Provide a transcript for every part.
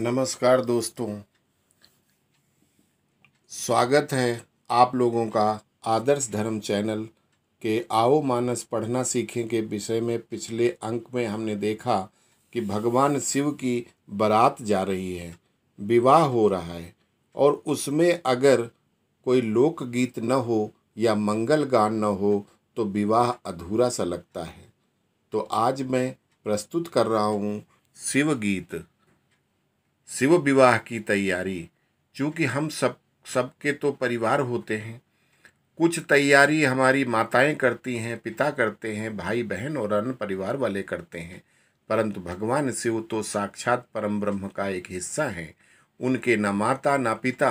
नमस्कार दोस्तों स्वागत है आप लोगों का आदर्श धर्म चैनल के आओ मानस पढ़ना सीखें के विषय में पिछले अंक में हमने देखा कि भगवान शिव की बारात जा रही है विवाह हो रहा है और उसमें अगर कोई लोकगीत न हो या मंगल गान न हो तो विवाह अधूरा सा लगता है तो आज मैं प्रस्तुत कर रहा हूँ शिव गीत शिव विवाह की तैयारी चूँकि हम सब सबके तो परिवार होते हैं कुछ तैयारी हमारी माताएं करती हैं पिता करते हैं भाई बहन और अन्य परिवार वाले करते हैं परंतु भगवान शिव तो साक्षात परम ब्रह्म का एक हिस्सा हैं उनके न माता न पिता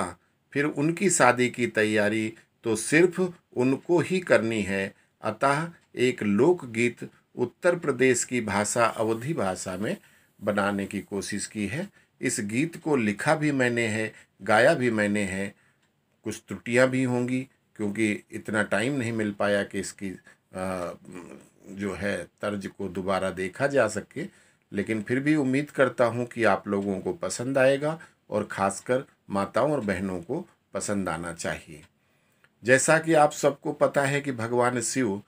फिर उनकी शादी की तैयारी तो सिर्फ उनको ही करनी है अतः एक लोकगीत उत्तर प्रदेश की भाषा अवधि भाषा में बनाने की कोशिश की है इस गीत को लिखा भी मैंने है गाया भी मैंने है कुछ त्रुटियाँ भी होंगी क्योंकि इतना टाइम नहीं मिल पाया कि इसकी आ, जो है तर्ज को दोबारा देखा जा सके लेकिन फिर भी उम्मीद करता हूँ कि आप लोगों को पसंद आएगा और ख़ासकर माताओं और बहनों को पसंद आना चाहिए जैसा कि आप सबको पता है कि भगवान शिव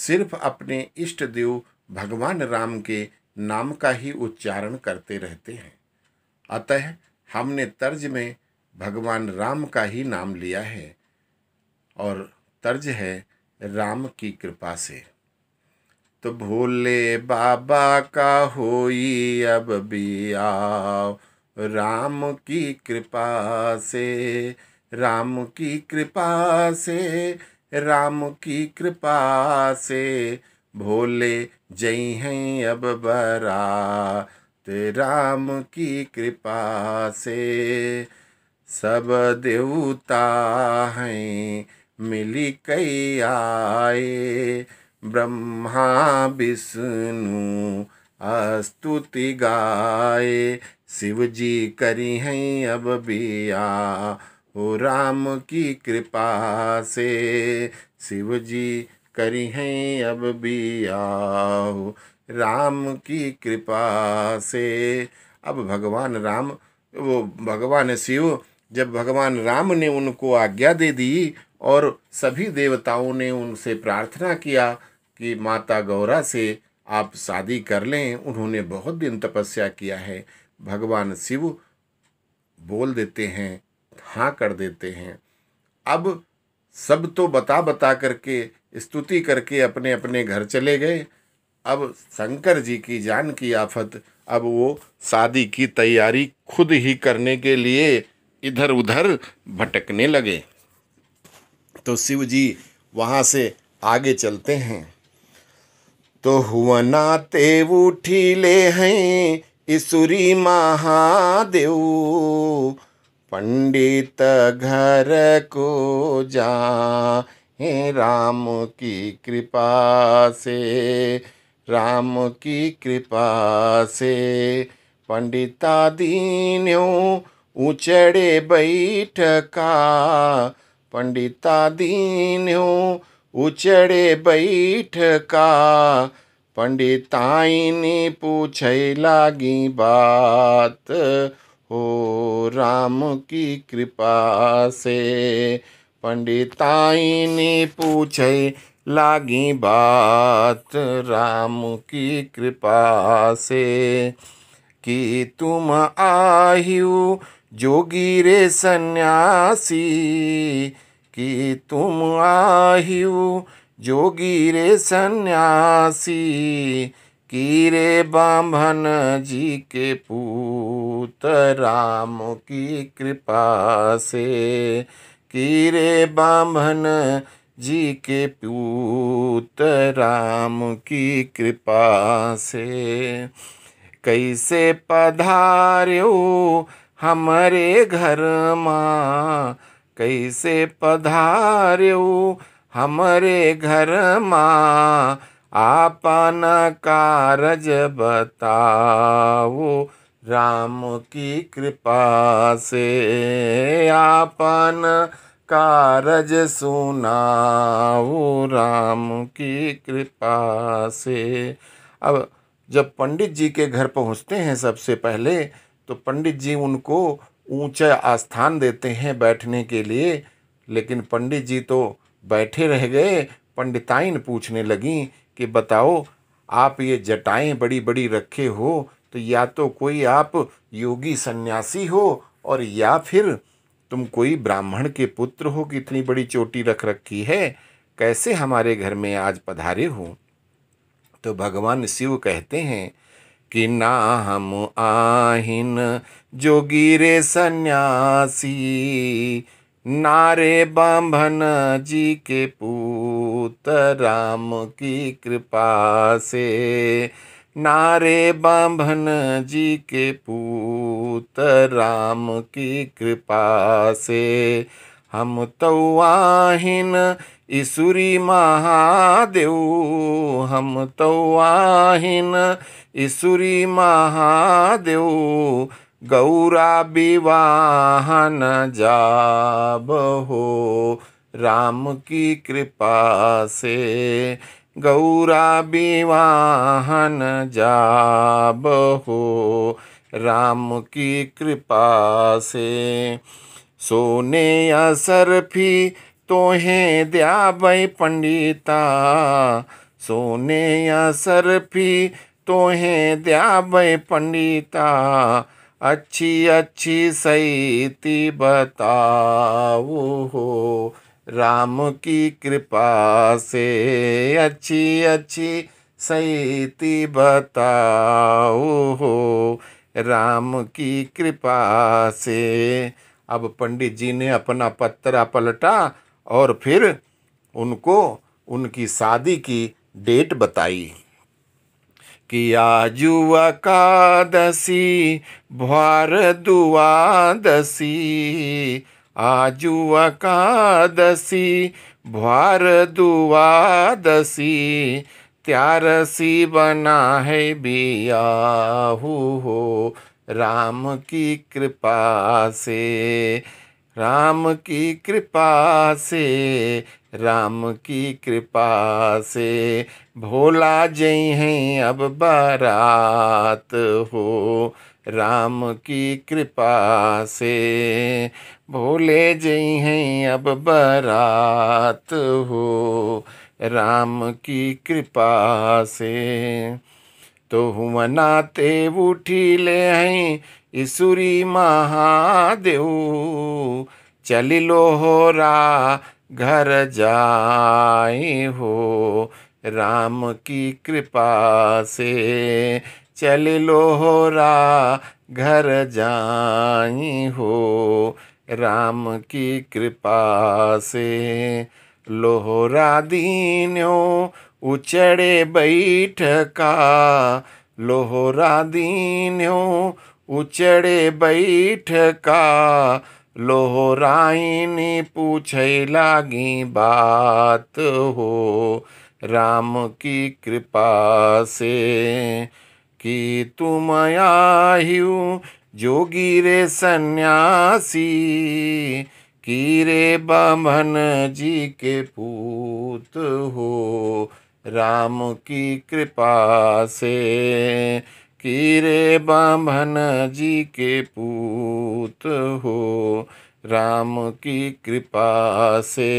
सिर्फ अपने इष्ट देव भगवान राम के नाम का ही उच्चारण करते रहते हैं अतः हमने तर्ज में भगवान राम का ही नाम लिया है और तर्ज है राम की कृपा से तो भोले बाबा का होई अब आओ राम की कृपा से राम की कृपा से राम की कृपा से भोले जय हैं अब बरा राम की कृपा से सब देवता हैं मिली कई आए ब्रह्मा विष्णु अस्तुति गाए शिव जी करी हैं अब बिया हो राम की कृपा से शिव जी करी हैं अब बिया राम की कृपा से अब भगवान राम वो भगवान शिव जब भगवान राम ने उनको आज्ञा दे दी और सभी देवताओं ने उनसे प्रार्थना किया कि माता गौरा से आप शादी कर लें उन्होंने बहुत दिन तपस्या किया है भगवान शिव बोल देते हैं हाँ कर देते हैं अब सब तो बता बता करके स्तुति करके अपने अपने घर चले गए अब शंकर जी की जान की आफत अब वो शादी की तैयारी खुद ही करने के लिए इधर उधर भटकने लगे तो शिव जी वहाँ से आगे चलते हैं तो हुवना तेव ले हैं ईश्वरी महादेव पंडित घर को जा हे राम की कृपा से राम की कृपा से पंडिता दीन्यों उचड़े बैठ का पंडिता दीन्यों उचड़े बैठ का ने पूछे लागी बात हो राम की कृपा से ने पूछे लागी बात राम की कृपा से कि तुम आयु जोगी रे सन्यासी कि तुम आयु जोगी रे सन्यासी कि रे ब्राह्मण जी के पूत राम की कृपा से कि रे ब्राह्मण जी के पूत राम की कृपा से कैसे पधार्यो हमारे घर माँ कैसे पधार्यो हमारे घर माँ आपन कारज बताओ राम की कृपा से आपन कारज सुना राम की कृपा से अब जब पंडित जी के घर पहुंचते हैं सबसे पहले तो पंडित जी उनको ऊंचा आस्थान देते हैं बैठने के लिए लेकिन पंडित जी तो बैठे रह गए पंडिताइन पूछने लगी कि बताओ आप ये जटाएं बड़ी बड़ी रखे हो तो या तो कोई आप योगी सन्यासी हो और या फिर तुम कोई ब्राह्मण के पुत्र हो कि इतनी बड़ी चोटी रख रखी है कैसे हमारे घर में आज पधारे हो तो भगवान शिव कहते हैं कि ना हम आहिन जोगी रे सन्यासी नारे बांभन जी के पुत्र राम की कृपा से नारे बांभन जी के पूत राम की कृपा से हम तौवाहिन ईसुरी महादेव हम तौवाहिन ईसुरी महादेव गौरा विवाहन जाब हो राम की कृपा से गौरा विवाहन हो राम की कृपा से सोने या सरफी हैं दया भाई पंडिता सोने या हैं दया भाई पंडिता अच्छी अच्छी सईती बताओ हो राम की कृपा से अच्छी अच्छी सही बताओ हो राम की कृपा से अब पंडित जी ने अपना पत्रा पलटा और फिर उनको उनकी शादी की डेट बताई कि आजुआ भार दुआ दसी आजुअकादशी दुआदशी त्यारसी बना है बियाहू हो राम की कृपा से राम की कृपा से राम की कृपा से भोला जय हैं अब बारात हो राम की कृपा से भोले जय हैं अब बारात हो राम की कृपा से तो हुआ नाते उठी ले हैं ईश्वरी महादेव चली लोहरा घर जाए हो राम की कृपा से चल लोहरा घर जाई हो राम की कृपा से लोहरा दीनो उचड़े बैठ का लोहरा दीनों उचड़े बैठ का लोहराइनी पूछ लागी बात हो राम की कृपा से कि तुम आयु जोगी रे सन्यासी की रे बमन जी के पूत हो राम की कृपा से कीरे बामन जी के पूत हो राम की कृपा से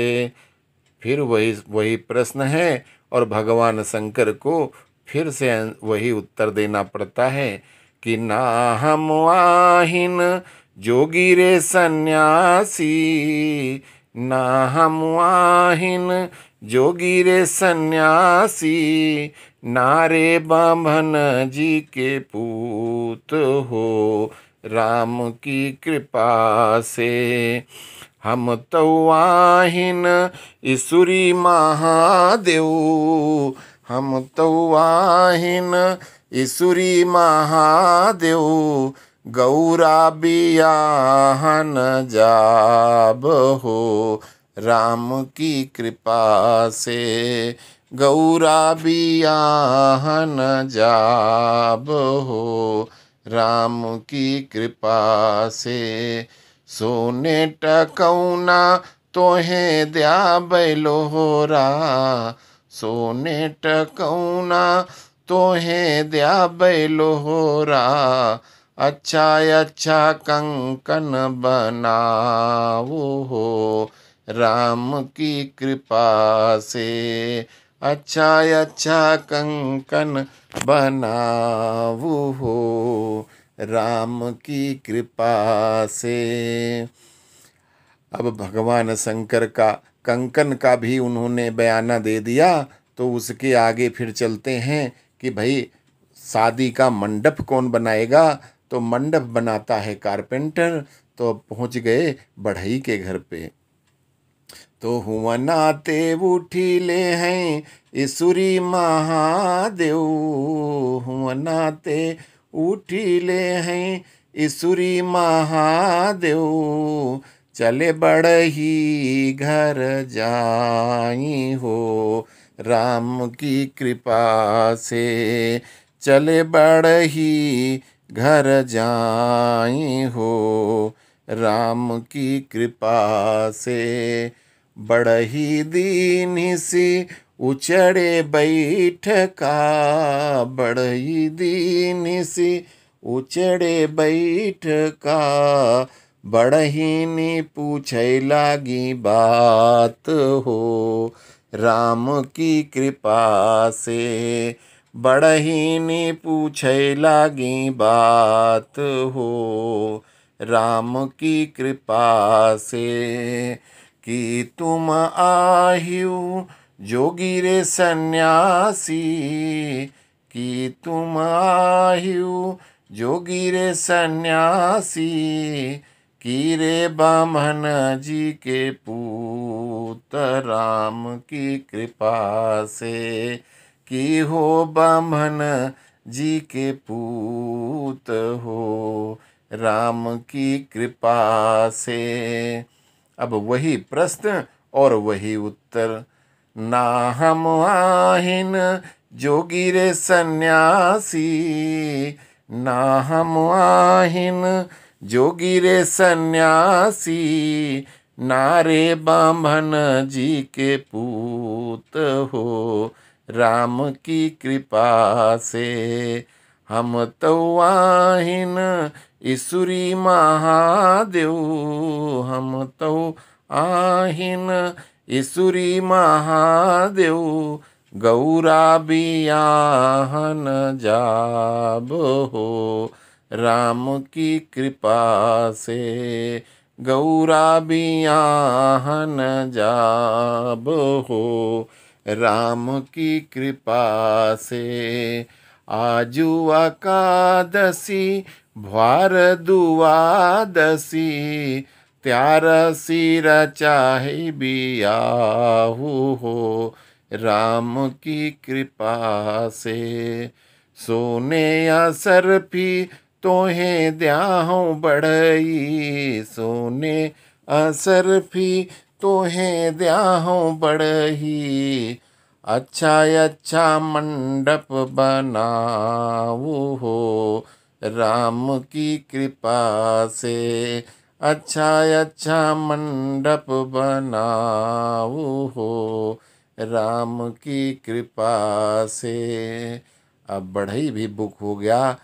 फिर वही वही प्रश्न है और भगवान शंकर को फिर से वही उत्तर देना पड़ता है कि ना हम आहिन जोगी रे सन्यासी ना हम आहिन जोगी रे सन्यासी नारे ब्राह्मण जी के पूत हो राम की कृपा से हम तो आहिन ईश्वरी महादेव हम तो आहिन ईश्वरी महादेव गौरा बियाहन जाब हो राम की कृपा से गौरा बियाहन जाब हो राम की कृपा से सोने टकौना तोहे दया बैलोहरा सोने टकौना तोहे दया बैलोहरा अच्छा अच्छा कंकन बनाओ हो राम की कृपा से अच्छा अच्छा कंकन बनाऊ हो राम की कृपा से अब भगवान शंकर का कंकन का भी उन्होंने बयाना दे दिया तो उसके आगे फिर चलते हैं कि भाई शादी का मंडप कौन बनाएगा तो मंडप बनाता है कारपेंटर तो पहुंच गए बढ़ई के घर पे तो उठी ले हैं ईश्वरी महादेव उठी ले हैं ईश्वरी महादेव चले बड़ ही घर जाई हो राम की कृपा से चले बड़ ही घर जाई हो राम की कृपा से ही दीन सी उचड़े बैठ का ही दीन सी उचड़े बैठ का बढ़हीनी पूछे लागी बात हो राम की कृपा से बढ़हीनी पूछे लागी बात हो राम की कृपा से कि तुम आहियो जोगी रे सन्यासी कि तुम आहियो जोगी रे सन्यासी कि रे ब्राह्मण जी के पूत राम की कृपा से कि हो ब्राह्मण जी के पूत हो राम की कृपा से अब वही प्रश्न और वही उत्तर ना हम आहिन जोगी रे सन्यासी ना हम आहिन जोगी रे सन्यासी नारे ब्राह्मण जी के पूत हो राम की कृपा से हम तो आहिन ईश्वरी महादेव हम तो आहिन ईश्वरी महादेव गौरा बियाहन जाब हो राम की कृपा से गौरा बियाहन जाब हो राम की कृपा से आजु अकादशी दुआ दुआदसी त्यार सिर चाहे बियाहू हो राम की कृपा से सोने असर भी तोहे द्याहू बढ़ई सोने असर भी तोहे द्याहू बढ़ई अच्छा अच्छा मंडप बनाऊ हो राम की कृपा से अच्छा अच्छा मंडप बनाओ हो राम की कृपा से अब बढ़ई भी बुक हो गया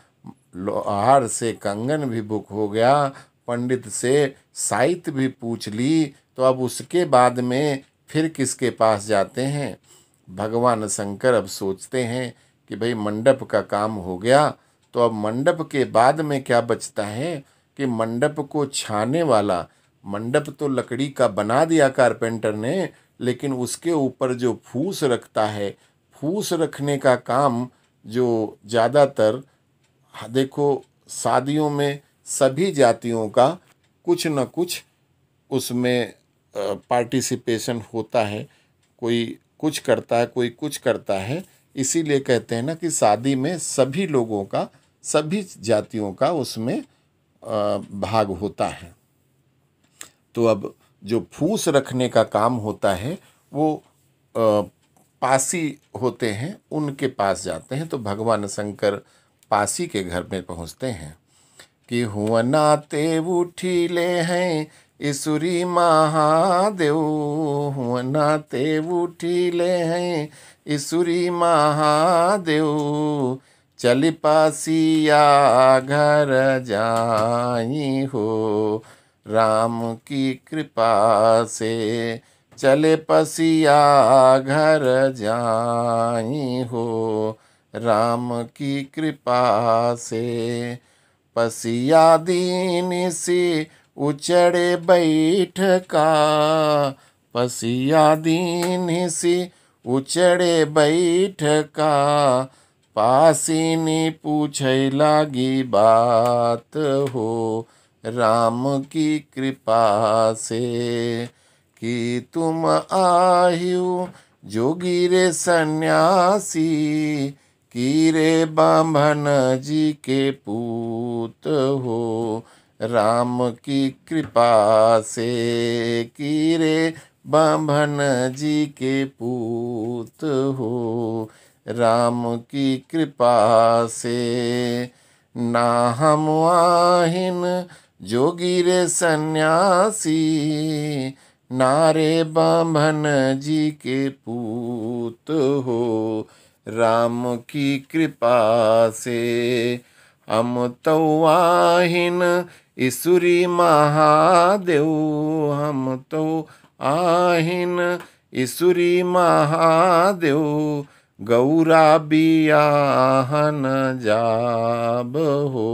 लोहार से कंगन भी बुक हो गया पंडित से साहित्य भी पूछ ली तो अब उसके बाद में फिर किसके पास जाते हैं भगवान शंकर अब सोचते हैं कि भाई मंडप का काम हो गया तो अब मंडप के बाद में क्या बचता है कि मंडप को छाने वाला मंडप तो लकड़ी का बना दिया कारपेंटर ने लेकिन उसके ऊपर जो फूस रखता है फूस रखने का काम जो ज़्यादातर देखो शादियों में सभी जातियों का कुछ न कुछ उसमें पार्टिसिपेशन होता है कोई कुछ करता है कोई कुछ करता है इसीलिए कहते हैं ना कि शादी में सभी लोगों का सभी जातियों का उसमें भाग होता है तो अब जो फूस रखने का काम होता है वो पासी होते हैं उनके पास जाते हैं तो भगवान शंकर पासी के घर में पहुंचते हैं कि हुआ नाते उठीले हैं ईश्वरी महादेव हुआ नाते उठीले हैं ईश्वरी महादेव चल पासिया घर जाई हो राम की कृपा से चले पसिया घर जाई हो राम की कृपा से पसिया दीन से उचड़े बैठ का पसिया दीन से उचड़े बैठ का पासिनी पूछ लागी बात हो राम की कृपा से कि तुम आयु जोगी रे सन्यासी की रे ब्राह्मण जी के पूत हो राम की कृपा से की रे ब्राह्मण जी के पूत हो राम की कृपा से ना हम आहिन जोगी रे सन्यासी नारे बाम्भन जी के पूत हो राम की कृपा से हम तो आहिन ईसुरी महादेव हम तो आहिन ईसुरी महादेव गौरा बियाहन जाब हो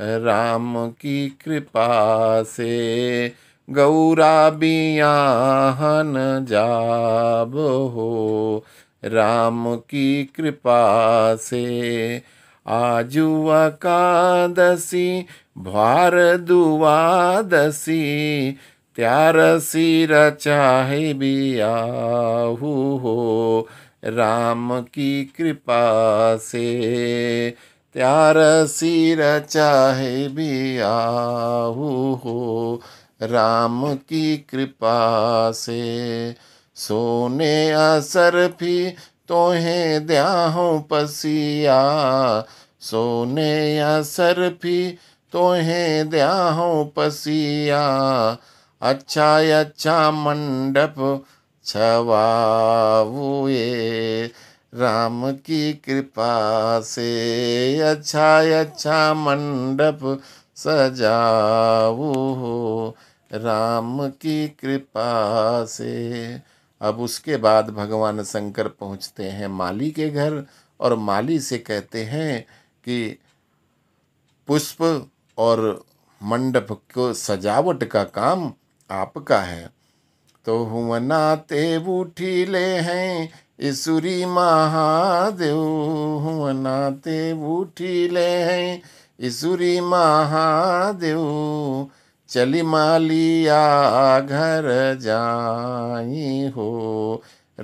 राम की कृपा से गौरा बियाहन जाब हो राम की कृपा से आजु अकादशी भार दुआदशी त्यारसी रचाहे बियाहू हो राम की कृपा से त्यार सिर चाहे भी आहू हो राम की कृपा से सोने असर भी हैं द्याहों पसिया सोने असर भी हैं द्याहों पसिया अच्छा अच्छा मंडप छवाऊए राम की कृपा से अच्छा अच्छा मंडप सजाऊ हो राम की कृपा से अब उसके बाद भगवान शंकर पहुंचते हैं माली के घर और माली से कहते हैं कि पुष्प और मंडप को सजावट का काम आपका है तो हुवना ते ले हैं ईसुरी महादेव हुवना ते ले हैं ईसुरी महादेव चली मालिया घर जाई हो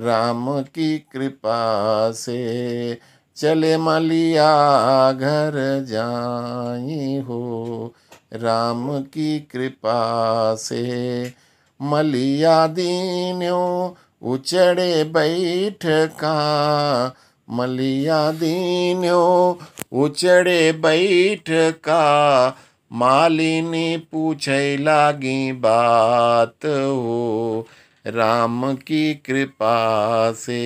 राम की कृपा से चले मालिया घर जाई हो राम की कृपा से मलिया दीनो उचड़े बैठ का मलिया दीनो उचड़े बैठ का मालिनी पूछ लागी बात हो राम की कृपा से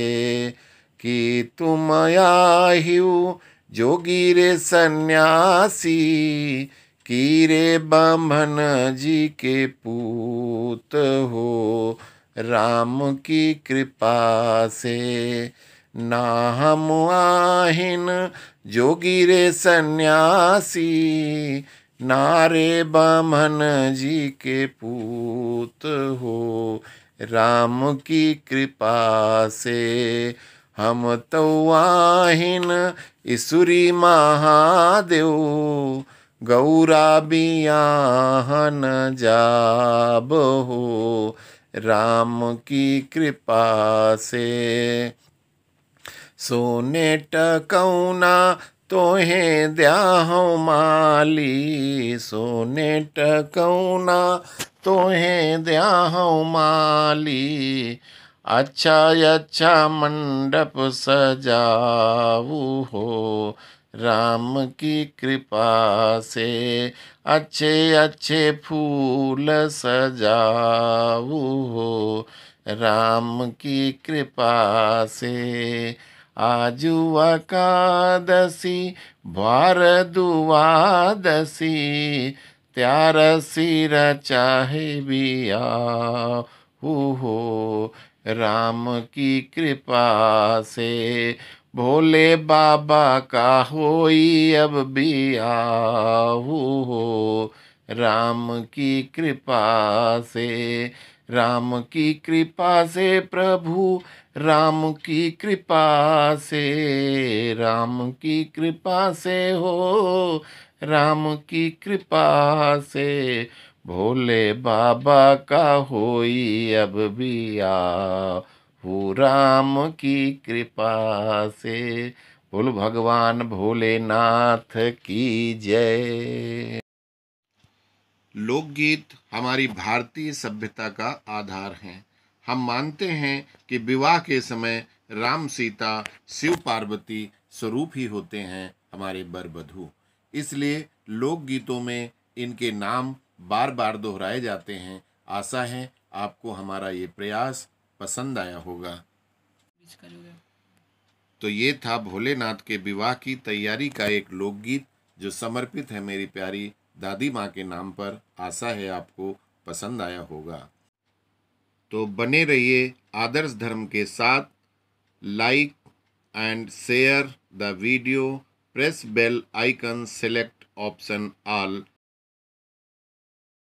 कि तुम आयु जोगी रे सन्यासी कीरे ब्राह्मण जी के पूत हो राम की कृपा से ना हम आहिन जोगी रे सन्यासी नारे ब्राह्मण जी के पूत हो राम की कृपा से हम तो आहिन ईसुरी महादेव गौरा बियाहन जाब हो राम की कृपा से सोने टकौना दया हो माली सोने टकौना दया हो माली अच्छा अच्छा मंडप सजाऊ हो राम की कृपा से अच्छे अच्छे फूल सजाऊ हो राम की कृपा से आज अकादशी भार दुआदशी त्यार सिर चाहे आ हो राम की कृपा से भोले बाबा का होई अब बियाहू हो राम की कृपा से राम की कृपा से प्रभु राम की कृपा से राम की कृपा से हो राम की कृपा से भोले बाबा का होई अब बिया राम की कृपा से बोल भगवान भोलेनाथ की जय लोकगीत हमारी भारतीय सभ्यता का आधार है हम मानते हैं कि विवाह के समय राम सीता शिव पार्वती स्वरूप ही होते हैं हमारे बर इसलिए लोकगीतों में इनके नाम बार बार दोहराए जाते हैं आशा है आपको हमारा ये प्रयास पसंद आया होगा तो ये था भोलेनाथ के विवाह की तैयारी का एक लोकगीत जो समर्पित है मेरी प्यारी दादी माँ के नाम पर आशा है आपको पसंद आया होगा तो बने रहिए आदर्श धर्म के साथ like and share the video press bell icon select option all